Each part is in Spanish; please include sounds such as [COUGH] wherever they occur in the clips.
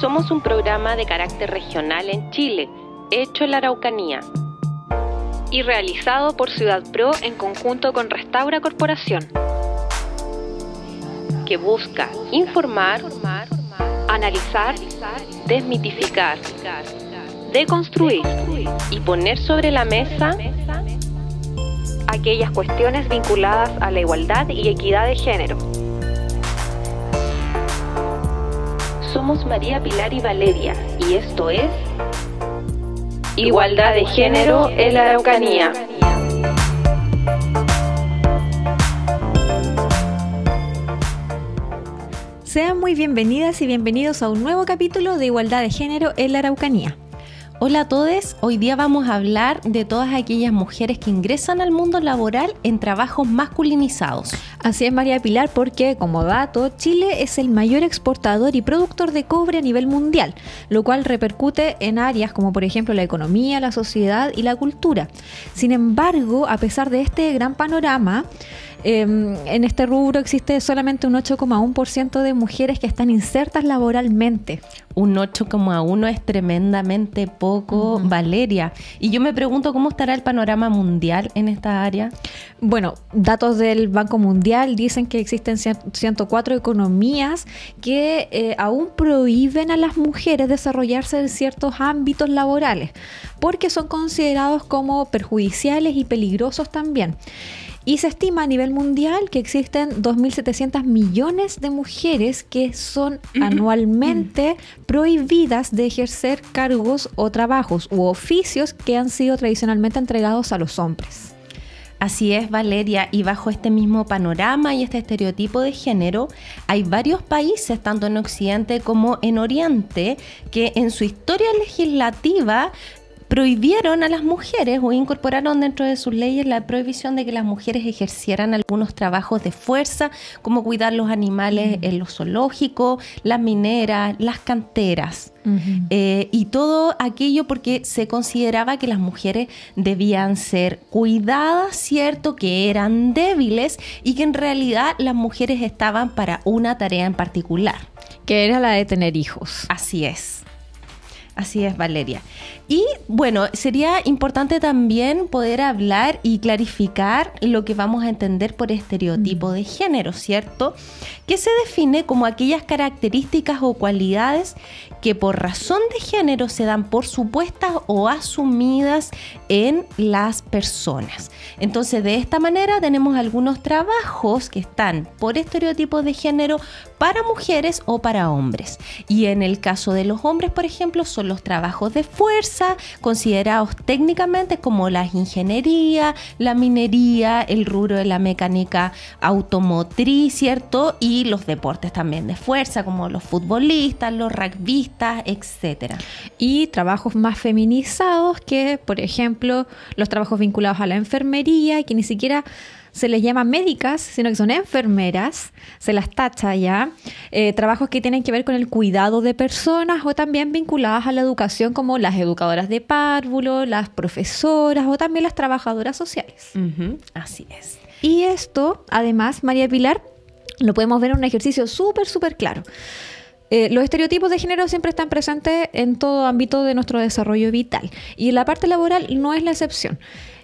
Somos un programa de carácter regional en Chile, hecho en la Araucanía y realizado por Ciudad Pro en conjunto con Restaura Corporación, que busca informar, analizar, desmitificar, deconstruir y poner sobre la mesa aquellas cuestiones vinculadas a la igualdad y equidad de género. Somos María Pilar y Valeria y esto es Igualdad de Género en la Araucanía. Sean muy bienvenidas y bienvenidos a un nuevo capítulo de Igualdad de Género en la Araucanía. Hola a todos, hoy día vamos a hablar de todas aquellas mujeres que ingresan al mundo laboral en trabajos masculinizados. Así es María Pilar porque, como dato, Chile es el mayor exportador y productor de cobre a nivel mundial, lo cual repercute en áreas como por ejemplo la economía, la sociedad y la cultura. Sin embargo, a pesar de este gran panorama, Em, en este rubro existe solamente un 8,1% de mujeres que están insertas laboralmente. Un 8,1 es tremendamente poco, Valeria. Y yo me pregunto cómo estará el panorama mundial en esta área. Bueno, datos del Banco Mundial dicen que existen 104 economías que eh, aún prohíben a las mujeres desarrollarse en ciertos ámbitos laborales, porque son considerados como perjudiciales y peligrosos también. Y se estima a nivel mundial que existen 2.700 millones de mujeres que son mm. anualmente prohibidas de ejercer cargos o trabajos u oficios que han sido tradicionalmente entregados a los hombres. Así es, Valeria, y bajo este mismo panorama y este estereotipo de género, hay varios países, tanto en Occidente como en Oriente, que en su historia legislativa prohibieron a las mujeres o incorporaron dentro de sus leyes la prohibición de que las mujeres ejercieran algunos trabajos de fuerza, como cuidar los animales en los zoológicos, las mineras, las canteras. Eh, y todo aquello porque se consideraba que las mujeres debían ser cuidadas, ¿cierto? Que eran débiles y que en realidad las mujeres estaban para una tarea en particular. Que era la de tener hijos. Así es. Así es, Valeria. Y bueno, sería importante también poder hablar y clarificar lo que vamos a entender por estereotipo mm. de género, ¿cierto? Que se define como aquellas características o cualidades que por razón de género se dan por supuestas o asumidas en las personas. Entonces, de esta manera tenemos algunos trabajos que están por estereotipos de género para mujeres o para hombres. Y en el caso de los hombres, por ejemplo, son los trabajos de fuerza, considerados técnicamente como la ingeniería, la minería, el rubro de la mecánica automotriz, ¿cierto? Y los deportes también de fuerza, como los futbolistas, los rugbyistas, etc. Y trabajos más feminizados que, por ejemplo, los trabajos vinculados a la enfermería, que ni siquiera se les llama médicas, sino que son enfermeras, se las tacha ya, eh, trabajos que tienen que ver con el cuidado de personas o también vinculadas a la educación como las educadoras de párvulo, las profesoras o también las trabajadoras sociales. Así es. Y esto, además, María Pilar, lo podemos ver en un ejercicio súper, súper claro. Eh, los estereotipos de género siempre están presentes en todo ámbito de nuestro desarrollo vital y la parte laboral no es la excepción.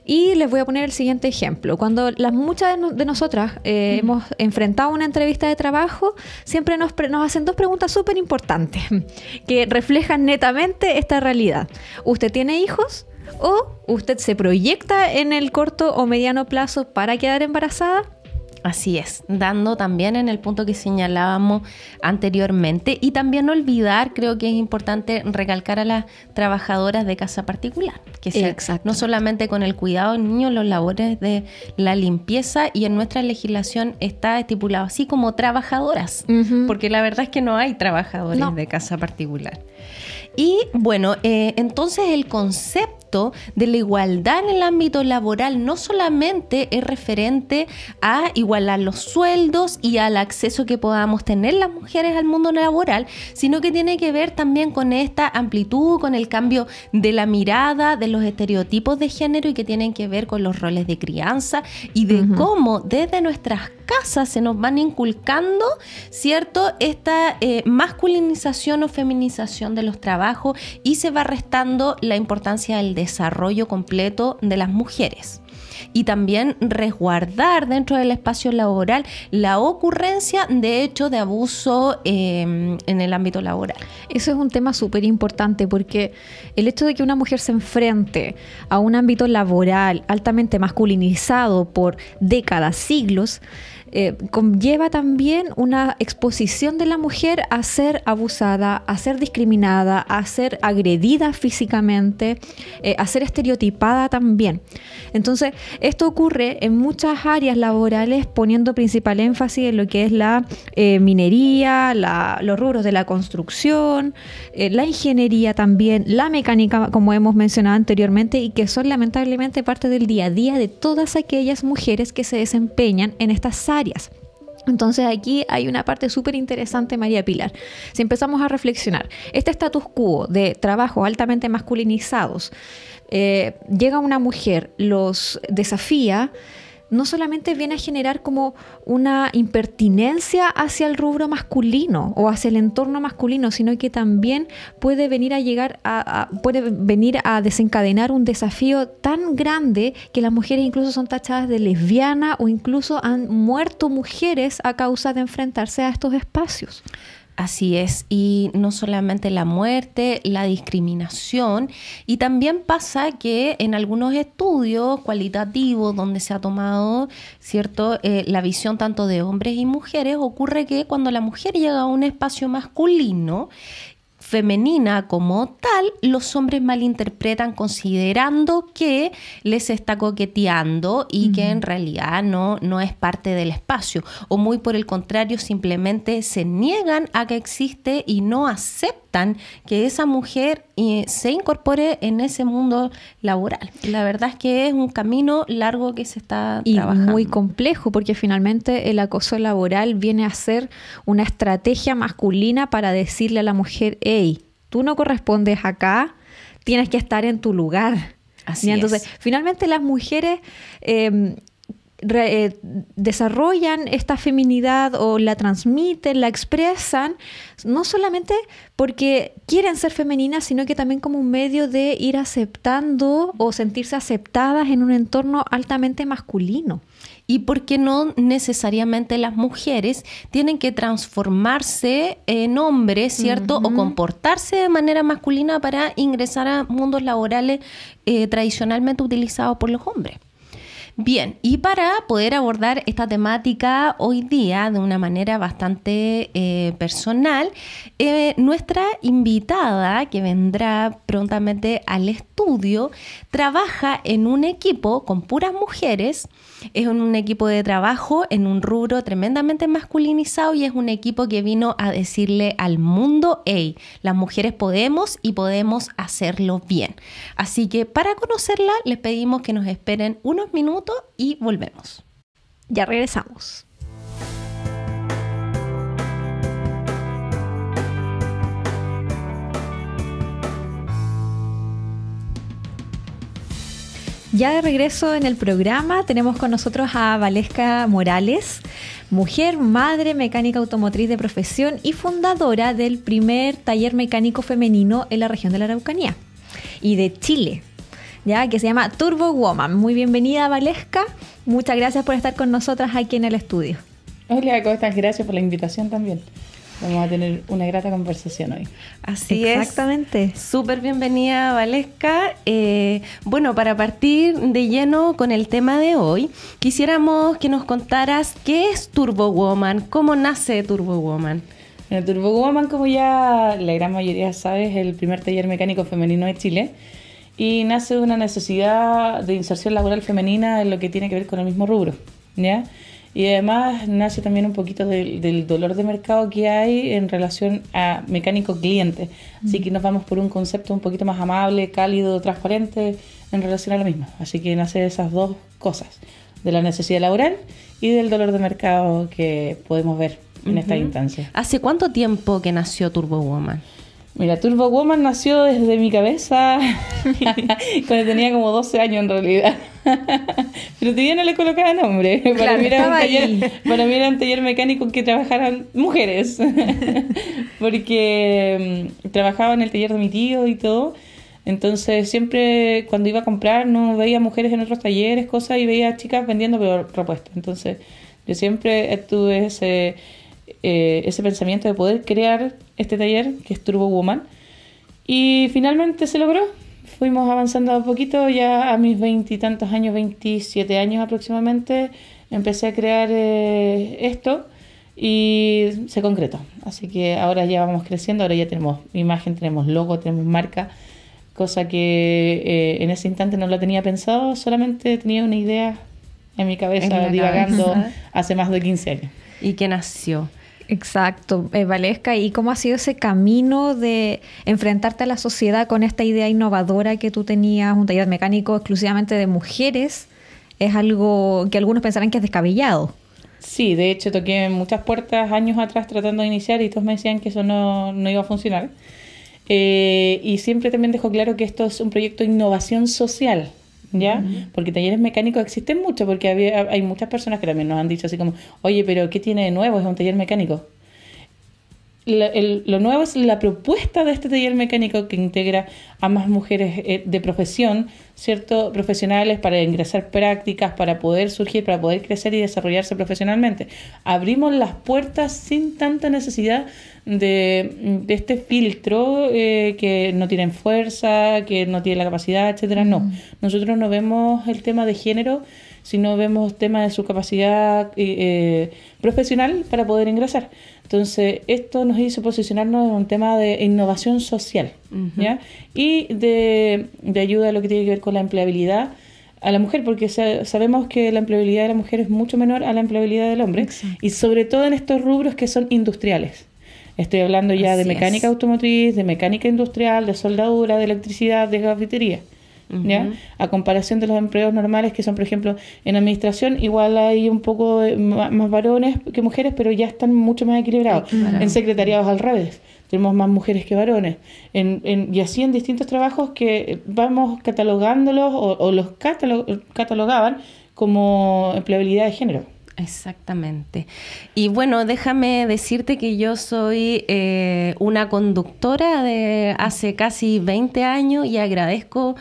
Y les voy a poner el siguiente ejemplo. Cuando las muchas de, nosotras eh, mm. hemos enfrentado una entrevista de trabajo, siempre nos, nos hacen dos preguntas súper importantes [LAUGHS] que reflejan netamente esta realidad. ¿Usted tiene hijos? ¿O usted se proyecta en el corto o mediano plazo para quedar embarazada? Así es, dando también en el punto que señalábamos anteriormente y también olvidar, creo que es importante recalcar a las trabajadoras de casa particular, que sea, no solamente con el cuidado de niño, los labores de la limpieza y en nuestra legislación está estipulado así como trabajadoras, porque la verdad es que no hay trabajadores de casa particular. Y bueno, eh, entonces el concepto de la igualdad en el ámbito laboral no solamente es referente a igualar los sueldos y al acceso que podamos tener las mujeres al mundo laboral, sino que tiene que ver también con esta amplitud, con el cambio de la mirada, de los estereotipos de género y que tienen que ver con los roles de crianza y de cómo desde nuestras casas se nos van inculcando, ¿cierto? Esta eh, masculinización o feminización de los trabajos y se va restando la importancia del desarrollo completo de las mujeres y también resguardar dentro del espacio laboral la ocurrencia de hecho de abuso em, en el ámbito laboral. Eso es un tema súper importante porque el hecho de que una mujer se enfrente a un ámbito laboral altamente masculinizado por décadas, siglos, eh, conlleva también una exposición de la mujer a ser abusada, a ser discriminada, a ser agredida físicamente, eh, a ser estereotipada también. Entonces, esto ocurre en muchas áreas laborales poniendo principal énfasis en lo que es la eh, minería, los rubros de la construcción, la ingeniería también, la mecánica, como hemos mencionado anteriormente, y que son lamentablemente parte del día a día de todas aquellas mujeres que se desempeñan en estas áreas entonces aquí hay una parte súper interesante, María Pilar. Si empezamos a reflexionar, este status quo de trabajos altamente masculinizados, eh, llega una mujer, los desafía, no solamente viene a generar como una impertinencia hacia el rubro masculino o hacia el entorno masculino, sino que también puede venir a llegar a, puede venir a desencadenar un desafío tan grande que las mujeres incluso son tachadas de lesbiana o incluso han muerto mujeres a causa de enfrentarse a estos espacios. Así es, y no solamente la muerte, la discriminación, y también pasa que en algunos estudios cualitativos donde se ha tomado, ¿cierto?, eh, la visión tanto de hombres y mujeres, ocurre que cuando la mujer llega a un espacio masculino femenina como tal, los hombres malinterpretan considerando que les está coqueteando y que en realidad no, no es parte del espacio. O muy por el contrario, simplemente se niegan a que existe y no aceptan que esa mujer eh, se incorpore en ese mundo laboral. La verdad es que es un camino largo que se está y muy complejo porque finalmente el acoso laboral viene a ser una estrategia masculina para decirle a la mujer, hey, tú no correspondes acá, tienes que estar en tu lugar. Así y entonces, finalmente las mujeres em, eh, desarrollan esta feminidad o la transmiten, la expresan, no solamente porque quieren ser femeninas, sino que también como un medio de ir aceptando o sentirse aceptadas en un entorno altamente masculino. Y porque no necesariamente las mujeres tienen que transformarse en hombres, ¿cierto? O comportarse de manera masculina para ingresar a mundos laborales eh, tradicionalmente utilizados por los hombres. Bien, y para poder abordar esta temática hoy día de una manera bastante eh, personal, eh, nuestra invitada que vendrá prontamente al estudio trabaja en un equipo con puras mujeres, es un equipo de trabajo en un rubro tremendamente masculinizado y es un equipo que vino a decirle al mundo, hey, las mujeres podemos y podemos hacerlo bien. Así que para conocerla les pedimos que nos esperen unos minutos y volvemos. Ya regresamos. Ya de regreso en el programa tenemos con nosotros a Valesca Morales, mujer, madre, mecánica automotriz de profesión y fundadora del primer taller mecánico femenino en la región de la Araucanía y de Chile. ¿ya? que se llama Turbo Woman. Muy bienvenida, Valesca. Muchas gracias por estar con nosotras aquí en el estudio. Hola, ¿cómo estás? Gracias por la invitación también. Vamos a tener una grata conversación hoy. Así es. Exactamente. Súper bienvenida, Valesca. Eh, bueno, para partir de lleno con el tema de hoy, quisiéramos que nos contaras qué es Turbo Woman, cómo nace Turbo Woman. Bueno, Turbo Woman, como ya la gran mayoría sabe, es el primer taller mecánico femenino de Chile y nace de una necesidad de inserción laboral femenina en lo que tiene que ver con el mismo rubro, ¿ya? Y además nace también un poquito del, dolor de mercado que hay en relación a mecánico cliente. Así mm. que nos vamos por un concepto un poquito más amable, cálido, transparente en relación a lo mismo. Así que nace esas dos cosas, de la necesidad laboral y del dolor de mercado que podemos ver en esta instancia. ¿Hace cuánto tiempo que nació Turbo Woman? Mira, Turbo Woman nació desde mi cabeza [LAUGHS] cuando tenía como 12 años en realidad. [LAUGHS] Pero todavía no le colocaba nombre. para, mí era un taller, para, mí era un taller, mecánico que trabajaran mujeres. [LAUGHS] Porque mm, trabajaba en el taller de mi tío y todo. Entonces siempre cuando iba a comprar no veía mujeres en otros talleres, cosas, y veía chicas vendiendo pero repuestos. Entonces yo siempre tuve ese eh, ese pensamiento de poder crear este taller que es Turbo Woman. Y finalmente se logró. Fuimos avanzando un poquito, ya a mis veintitantos años, 27 años aproximadamente, empecé a crear eh, esto y se concretó. Así que ahora ya vamos creciendo, ahora ya tenemos imagen, tenemos logo, tenemos marca, cosa que eh, en ese instante no la tenía pensado, solamente tenía una idea en mi cabeza divagando hace más de 15 años. ¿Y qué nació? Exacto, Valesca, ¿y cómo ha sido ese camino de enfrentarte a la sociedad con esta idea innovadora que tú tenías, un taller mecánico exclusivamente de mujeres? Es algo que algunos pensarán que es descabellado. Sí, de hecho toqué muchas puertas años atrás tratando de iniciar y todos me decían que eso no, iba a funcionar. Eh, y siempre también dejó claro que esto es un proyecto de innovación social, ¿ya? Porque talleres mecánicos existen mucho, porque había, hay muchas personas que también nos han dicho así como, oye, pero ¿qué tiene de nuevo? Es un taller mecánico lo nuevo es la propuesta de este taller mecánico que integra a más mujeres eh, de profesión, ¿cierto? Profesionales para ingresar prácticas, para poder surgir, para poder crecer y desarrollarse profesionalmente. Abrimos las puertas sin tanta necesidad de, este filtro eh, que no tienen fuerza, que no tienen la capacidad, etcétera. No, nosotros no vemos el tema de género, sino vemos temas de su capacidad eh, profesional para poder ingresar. Entonces, esto nos hizo posicionarnos en un tema de innovación social y de, ayuda a lo que tiene que ver con la empleabilidad a la mujer, porque sabemos que la empleabilidad de la mujer es mucho menor a la empleabilidad del hombre, y sobre todo en estos rubros que son industriales. Estoy hablando ya de mecánica automotriz, de mecánica industrial, de soldadura, de electricidad, de cafetería. A comparación de los empleos normales que son, por ejemplo, en administración, igual hay un poco más varones que mujeres, pero ya están mucho más equilibrados. En secretariados al revés, tenemos más mujeres que varones. y así en distintos trabajos que vamos catalogándolos o, o los catalogaban como empleabilidad de género. Exactamente. Y bueno, déjame decirte que yo soy eh, una conductora de hace casi 20 años y agradezco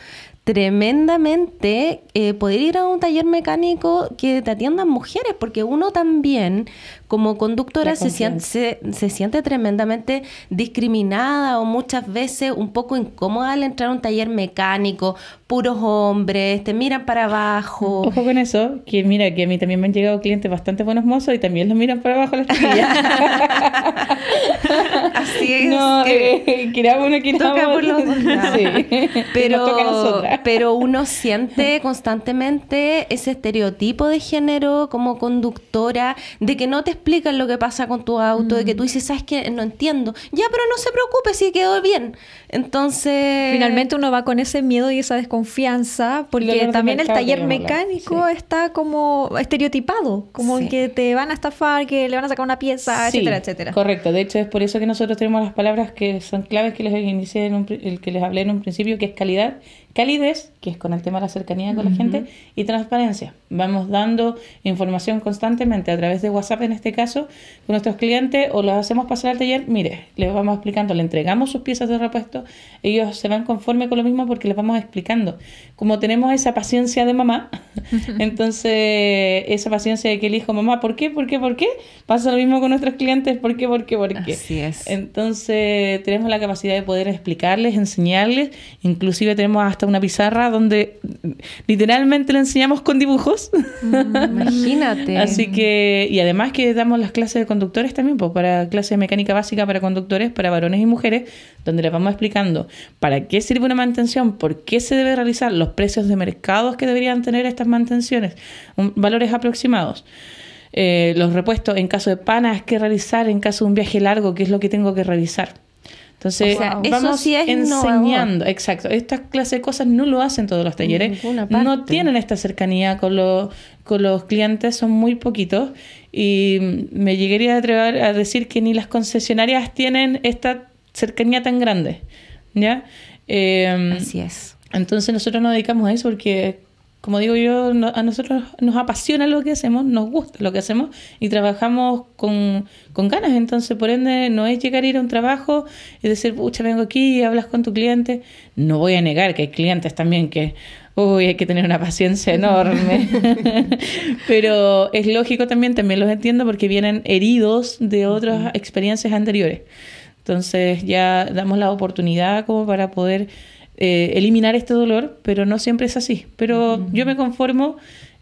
tremendamente eh, poder ir a un taller mecánico que te atiendan mujeres, porque uno también, como conductora se siente, se, siente, tremendamente discriminada o muchas veces un poco incómoda al entrar a un taller mecánico, puros hombres, te miran para abajo. Ojo con eso, que mira, que a mí también me han llegado clientes bastante buenos mozos y también los miran para abajo las chiquillas. [LAUGHS] Así es. que eh, queramos, Toca [LAUGHS] sí. pero, pero uno siente constantemente ese estereotipo de género como conductora, de que no te explican lo que pasa con tu auto, de que tú mm. dices, sabes que no entiendo. Ya, pero no se preocupe si quedó bien. Entonces. Finalmente uno va con ese miedo y esa desconfianza, porque también el taller mecánico está como estereotipado, como que te van a estafar, que le van a sacar una pieza, etcétera, etcétera. Correcto, de hecho es por eso que nosotros tenemos las palabras que son claves que les el que les hablé en un principio, que es calidad Calidez, que es con el tema de la cercanía con la gente, y transparencia. Vamos dando información constantemente a través de WhatsApp en este caso con nuestros clientes o los hacemos pasar al taller. Mire, les vamos explicando, le entregamos sus piezas de repuesto, ellos se van conforme con lo mismo porque les vamos explicando. Como tenemos esa paciencia de mamá, [LAUGHS] entonces esa paciencia de que hijo, mamá, ¿por qué? ¿Por qué? ¿Por qué? Pasa lo mismo con nuestros clientes, ¿por qué? ¿Por qué? ¿Por qué? Así es. Entonces tenemos la capacidad de poder explicarles, enseñarles, inclusive tenemos hasta una pizarra donde literalmente le enseñamos con dibujos. Mm, imagínate. [LAUGHS] Así que, y además que damos las clases de conductores también, pues para clases de mecánica básica para conductores, para varones y mujeres, donde les vamos explicando para qué sirve una mantención, por qué se debe realizar, los precios de mercados que deberían tener estas mantenciones, valores aproximados. Eh, los repuestos en caso de panas, que realizar en caso de un viaje largo, qué es lo que tengo que revisar. Entonces, vamos enseñando, exacto. Estas clase de cosas no lo hacen todos los talleres. No tienen esta cercanía con los, con los clientes, son muy poquitos. Y me llegaría a atrever a decir que ni las concesionarias tienen esta cercanía tan grande. ¿Ya? Em, Así es. Entonces nosotros nos dedicamos a eso porque como digo yo, a nosotros nos apasiona lo que hacemos, nos gusta lo que hacemos y trabajamos con, con ganas. Entonces, por ende, no es llegar a ir a un trabajo y decir, pucha, vengo aquí y hablas con tu cliente. No voy a negar que hay clientes también que, uy, hay que tener una paciencia enorme. [LAUGHS] Pero es lógico también, también los entiendo porque vienen heridos de otras experiencias anteriores. Entonces, ya damos la oportunidad como para poder eh, eliminar este dolor, pero no siempre es así. Pero yo me conformo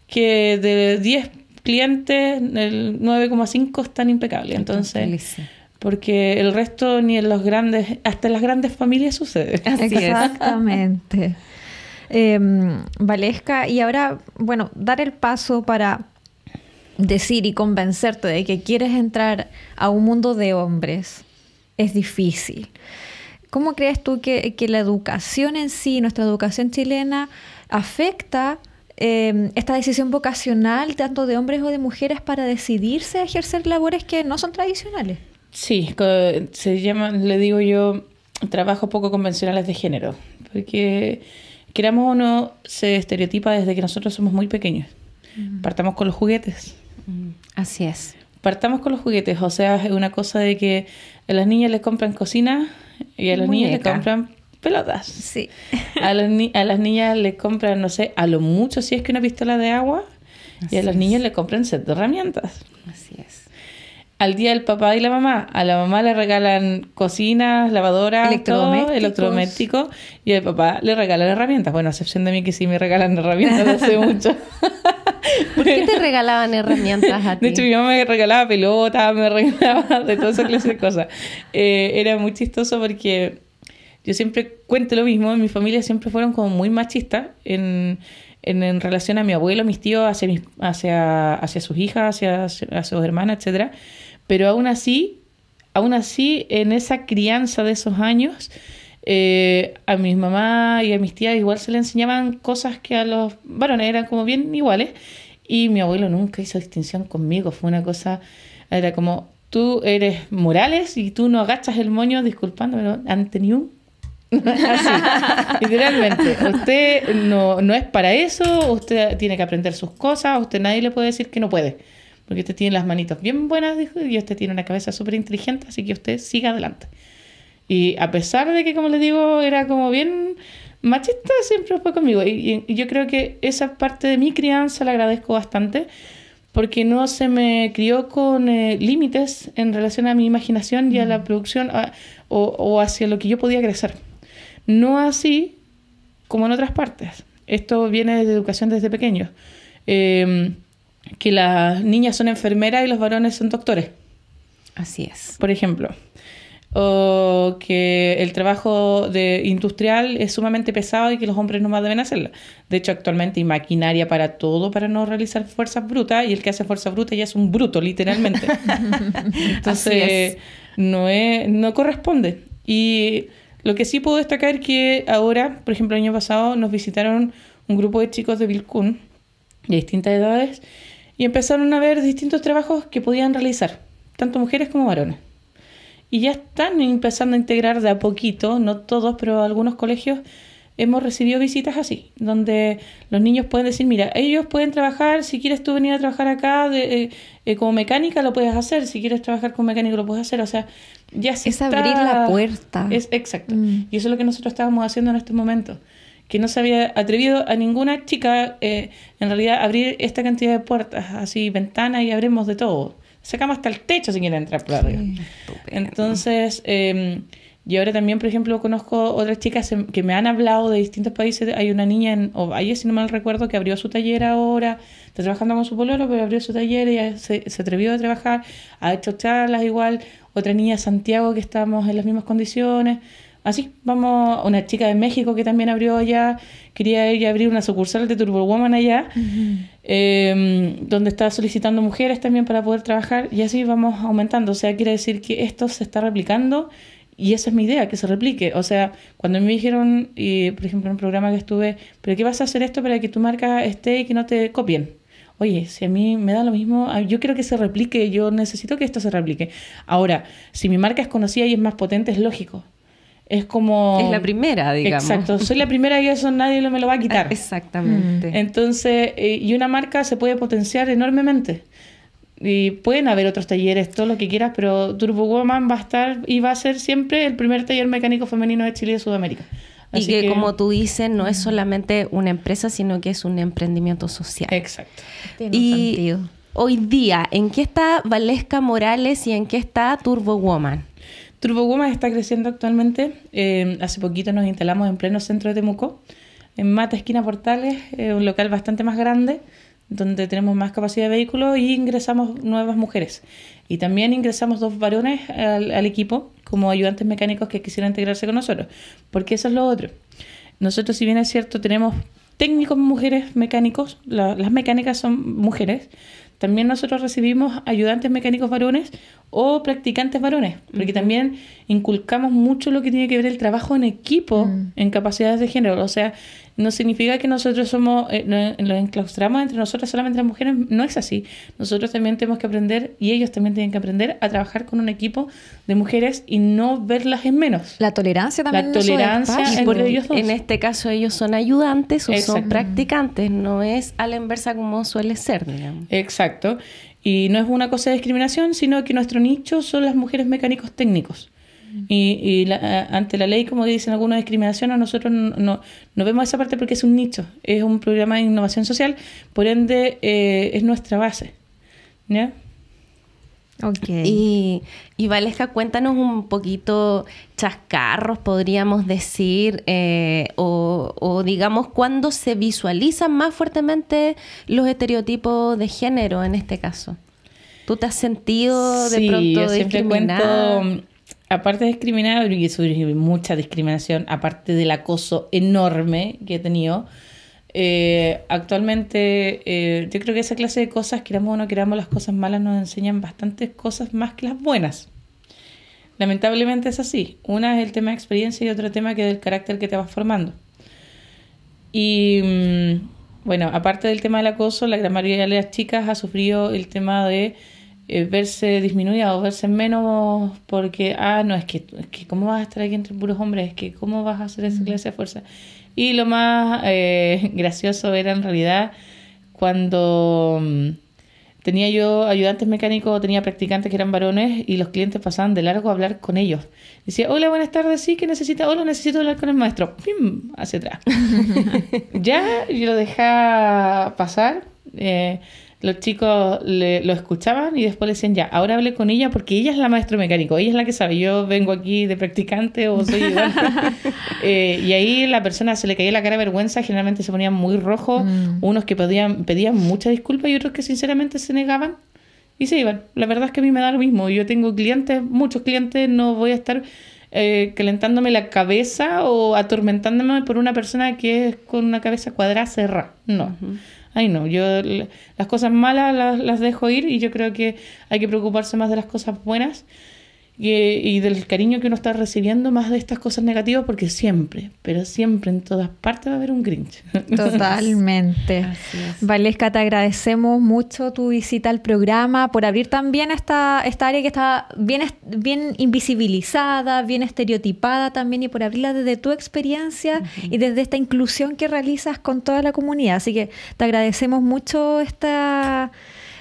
que de 10 clientes, el 9,5 están impecables. Entonces, porque el resto ni en los grandes, hasta en las grandes familias sucede. [LAUGHS] Exactamente. eh, Valesca, y ahora, bueno, dar el paso para decir y convencerte de que quieres entrar a un mundo de hombres es difícil. ¿Cómo crees tú que, la educación en sí, nuestra educación chilena, afecta em, esta decisión vocacional, tanto de hombres o de mujeres, para decidirse a ejercer labores que no son tradicionales? Sí, se llama, le digo yo, trabajos poco convencionales de género, porque queramos o no, se estereotipa desde que nosotros somos muy pequeños. Mm. Partamos con los juguetes. Mm. Así es. Partamos con los juguetes, o sea, es una cosa de que a las niñas les compran cocina y a los niños le compran pelotas. Sí. A, a las niñas le compran, no sé, a lo mucho si es que una pistola de agua. y a los niños le compran set de herramientas. Así es. Al día del papá y la mamá. A la mamá le regalan cocinas, lavadoras, electrodomésticos. y al papá le regalan herramientas. Bueno, a excepción de mí que sí me regalan herramientas hace [LAUGHS] mucho. ¿Por qué te regalaban herramientas a ti? [LAUGHS] De hecho, mi mamá me regalaba pelotas, me [LAUGHS] regalaba de todas esas clases de cosas. Eh, era muy chistoso porque yo siempre cuento lo mismo, en mi familia siempre fueron como muy machistas en, en, relación a mi abuelo, mis tíos, hacia, hacia, hacia sus hijas, hacia, sus hermanas, etc. Pero aún así, aún así, en esa crianza de esos años eh, a mis mamá y a mis tías igual se le enseñaban cosas que a los varones eran como bien iguales. Y mi abuelo nunca hizo distinción conmigo. Fue una cosa, era como, tú eres Morales y tú no agachas el moño disculpándome ante ni un [LAUGHS] Así, literalmente. Usted no, es para eso, usted tiene que aprender sus cosas, usted nadie le puede decir que no puede. Porque usted tiene las manitos bien buenas, dijo, y usted tiene una cabeza súper inteligente, así que usted siga adelante. Y a pesar de que, como les digo, era como bien machista, siempre fue conmigo. Y, yo creo que esa parte de mi crianza la agradezco bastante porque no se me crió con eh, límites en relación a mi imaginación y a la mm. producción o, hacia lo que yo podía crecer. No así como en otras partes. Esto viene de educación desde pequeño. Em, que las niñas son enfermeras y los varones son doctores. Así es. Por ejemplo o que el trabajo de industrial es sumamente pesado y que los hombres no más deben hacerlo. De hecho, actualmente hay maquinaria para todo para no realizar fuerzas brutas y el que hace fuerza bruta ya es un bruto, literalmente. [LAUGHS] Entonces, No, no corresponde. Y lo que sí puedo destacar es que ahora, por ejemplo, el año pasado nos visitaron un grupo de chicos de Vilcún de distintas edades y empezaron a ver distintos trabajos que podían realizar, tanto mujeres como varones y ya están empezando a integrar de a poquito, no todos, pero algunos colegios hemos recibido visitas así, donde los niños pueden decir, mira, ellos pueden trabajar, si quieres tú venir a trabajar acá de, eh, eh, como mecánica, lo puedes hacer, si quieres trabajar como mecánico, lo puedes hacer, o sea, ya se Es abrir la puerta. Es, exacto. Mm. Y eso es lo que nosotros estábamos haciendo en este momento. que no se había atrevido a ninguna chica, eh, en realidad, abrir esta cantidad de puertas, así, ventanas y abrimos de todo cama hasta el techo si quieren entrar por arriba. Entonces, eh, em, y ahora también, por ejemplo, conozco otras chicas em, que me han hablado de distintos países. Hay una niña en Ovalle, si no mal recuerdo, que abrió su taller ahora. Está trabajando con su pololo, pero abrió su taller y se, atrevió a trabajar. Ha hecho charlas igual. Otra niña Santiago que estamos en las mismas condiciones. Así, vamos, una chica de México que también abrió allá. Quería ir abrir una sucursal de Turbo Woman allá. Em, donde está solicitando mujeres también para poder trabajar y así vamos aumentando. O sea, quiere decir que esto se está replicando y esa es mi idea, que se replique. O sea, cuando me dijeron, y, por ejemplo, en un programa que estuve, pero ¿qué vas a hacer esto para que tu marca esté y que no te copien? Oye, si a mí me da lo mismo, ah, yo quiero que se replique, yo necesito que esto se replique. Ahora, si mi marca es conocida y es más potente, es lógico es como... Es la primera, digamos. Exacto, soy la primera y eso nadie me lo va a quitar. Ah, exactamente. Mm. Entonces, eh, y una marca se puede potenciar enormemente. Y pueden haber otros talleres, todo lo que quieras, pero Turbo Woman va a estar y va a ser siempre el primer taller mecánico femenino de Chile y de Sudamérica. y que, como tú dices, no es solamente una empresa, sino que es un emprendimiento social. Exacto. Tiene y sentido. hoy día, ¿en qué está Valesca Morales y en qué está Turbo Woman? goma está creciendo actualmente. Eh, hace poquito nos instalamos en pleno centro de Temuco, en Mata Esquina Portales, eh, un local bastante más grande, donde tenemos más capacidad de vehículos y ingresamos nuevas mujeres. Y también ingresamos dos varones al, equipo como ayudantes mecánicos que quisieran integrarse con nosotros, porque eso es lo otro. Nosotros, si bien es cierto, tenemos técnicos mujeres mecánicos, las mecánicas son mujeres, también nosotros recibimos ayudantes mecánicos varones o practicantes varones, porque también inculcamos mucho lo que tiene que ver el trabajo en equipo mm. en capacidades de género. O sea, no significa que nosotros somos, eh, enclaustramos entre nosotros solamente las mujeres, no es así. Nosotros también tenemos que aprender y ellos también tienen que aprender a trabajar con un equipo de mujeres y no verlas en menos. La tolerancia también. La tolerancia En este caso ellos son ayudantes o son practicantes, no es a la inversa como suele ser. Exacto. Y no es una cosa de discriminación, sino que nuestro nicho son las mujeres mecánicos técnicos. Y, ante la ley, como dicen algunos, discriminación, a nosotros no, no, vemos esa parte porque es un nicho, es un programa de innovación social, por ende eh, es nuestra base. ¿Ya? Y, y, Valesca, cuéntanos un poquito chascarros, podríamos decir, eh, o, digamos, cuándo se visualizan más fuertemente los estereotipos de género en este caso. ¿Tú te has sentido de pronto yo siempre aparte de discriminar y sobre mucha discriminación, aparte del acoso enorme que he tenido, eh, actualmente eh, yo creo que esa clase de cosas, queramos o no queramos, las cosas malas nos enseñan bastantes cosas más que las buenas. Lamentablemente es así. Una es el tema de experiencia y otro tema que es el carácter que te vas formando. Y mm, bueno, aparte del tema del acoso, la gran mayoría de las chicas ha sufrido el tema de eh, verse disminuida o verse menos porque, ah, no, es que, que cómo vas a estar aquí entre puros hombres, que cómo vas a hacer esa clase de fuerza. Y lo más eh, [LAUGHS] gracioso era en realidad cuando mm, tenía yo ayudantes mecánicos, tenía practicantes que eran varones y los clientes pasaban de largo a hablar con ellos. Decía, hola, buenas tardes, sí, que necesita? Hola, necesito hablar con el maestro. ¡Pim! Hacia atrás. [LAUGHS] ya yo lo dejaba pasar. Eh, los chicos le, lo escuchaban y después le decían, ya, ahora hablé con ella porque ella es la maestro mecánico, ella es la que sabe, yo vengo aquí de practicante o soy igual [LAUGHS] eh, y ahí la persona se le caía la cara de vergüenza, generalmente se ponía muy rojo, mm. unos que pedían, pedían mucha disculpa y otros que sinceramente se negaban y se iban. La verdad es que a mí me da lo mismo, yo tengo clientes, muchos clientes, no voy a estar... Eh, calentándome la cabeza o atormentándome por una persona que es con una cabeza cuadrada cerrada. No ay no, yo las cosas malas las, las dejo ir y yo creo que hay que preocuparse más de las cosas buenas y, del cariño que uno está recibiendo más de estas cosas negativas, porque siempre, pero siempre en todas partes va a haber un Grinch. [LAUGHS] Totalmente. Valesca, te agradecemos mucho tu visita al programa, por abrir también esta, esta área que está bien, bien invisibilizada, bien estereotipada también, y por abrirla desde tu experiencia y desde esta inclusión que realizas con toda la comunidad. Así que te agradecemos mucho esta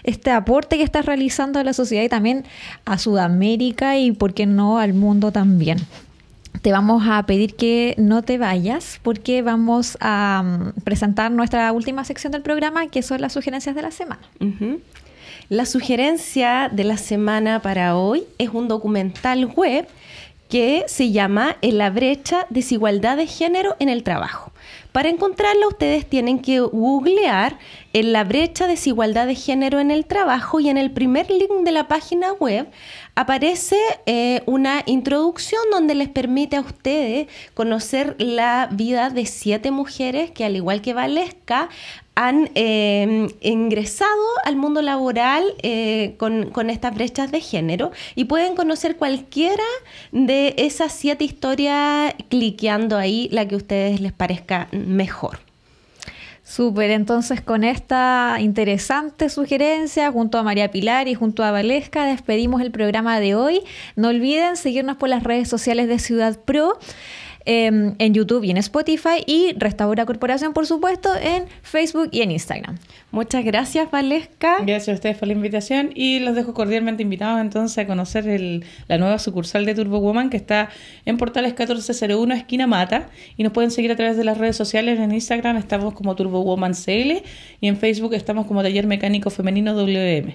este aporte que estás realizando a la sociedad y también a Sudamérica y, por qué no, al mundo también te vamos a pedir que no te vayas porque vamos a mm, presentar nuestra última sección del programa, que son las sugerencias de la semana. La sugerencia de la semana para hoy es un documental web que se llama En la brecha desigualdad de género en el trabajo. Para encontrarlo ustedes tienen que googlear en la brecha desigualdad de género en el trabajo y en el primer link de la página web aparece eh, una introducción donde les permite a ustedes conocer la vida de siete mujeres que al igual que Valesca han eh, ingresado al mundo laboral eh, con, con, estas brechas de género y pueden conocer cualquiera de esas siete historias cliqueando ahí la que a ustedes les parezca mejor. Súper, entonces con esta interesante sugerencia junto a María Pilar y junto a Valesca despedimos el programa de hoy. No olviden seguirnos por las redes sociales de Ciudad Pro. Em, en YouTube y en Spotify y Restaura Corporación, por supuesto, en Facebook y en Instagram. Muchas gracias, Valesca. Gracias a ustedes por la invitación y los dejo cordialmente invitados entonces a conocer la nueva sucursal de Turbo Woman que está en Portales 1401, esquina Mata, y nos pueden seguir a través de las redes sociales. En Instagram estamos como Turbo Woman CL y en Facebook estamos como Taller Mecánico Femenino WM.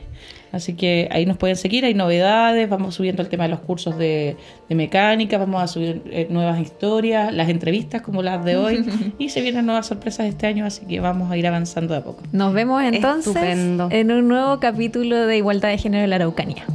Así que ahí nos pueden seguir, hay novedades, vamos subiendo el tema de los cursos de, mecánica, vamos a subir eh, nuevas historias, las entrevistas como las de hoy [LAUGHS] y se vienen nuevas sorpresas este año, así que vamos a ir avanzando de a poco. Nos vemos entonces en un nuevo capítulo de Igualdad de Género en la Araucanía.